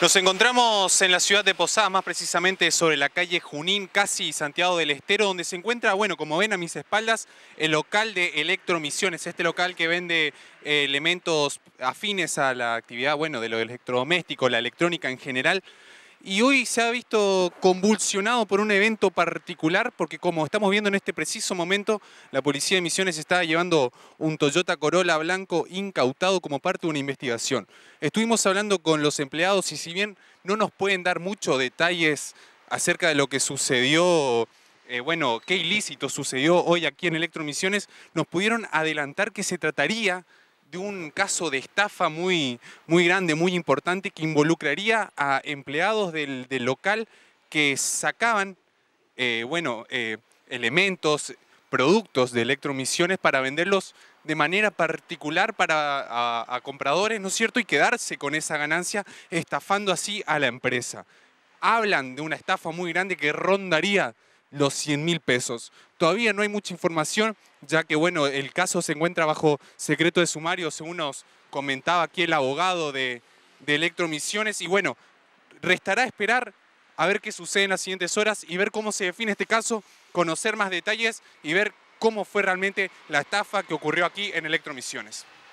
Nos encontramos en la ciudad de Posadas, más precisamente sobre la calle Junín, casi Santiago del Estero, donde se encuentra, bueno, como ven a mis espaldas, el local de Electromisiones, este local que vende eh, elementos afines a la actividad, bueno, de lo electrodoméstico, la electrónica en general y hoy se ha visto convulsionado por un evento particular, porque como estamos viendo en este preciso momento, la policía de Misiones está llevando un Toyota Corolla blanco incautado como parte de una investigación. Estuvimos hablando con los empleados y si bien no nos pueden dar muchos detalles acerca de lo que sucedió, eh, bueno, qué ilícito sucedió hoy aquí en Electromisiones, nos pudieron adelantar que se trataría de un caso de estafa muy, muy grande, muy importante, que involucraría a empleados del, local que sacaban, eh, bueno, eh, elementos, productos de electromisiones para venderlos de manera particular para a, a compradores, ¿no es cierto? Y quedarse con esa ganancia estafando así a la empresa. Hablan de una estafa muy grande que rondaría los 100 mil pesos. Todavía no hay mucha información, ya que bueno, el caso se encuentra bajo secreto de sumario, según nos comentaba aquí el abogado de, de Electromisiones. Y bueno, restará esperar a ver qué sucede en las siguientes horas y ver cómo se define este caso, conocer más detalles y ver cómo fue realmente la estafa que ocurrió aquí en Electromisiones.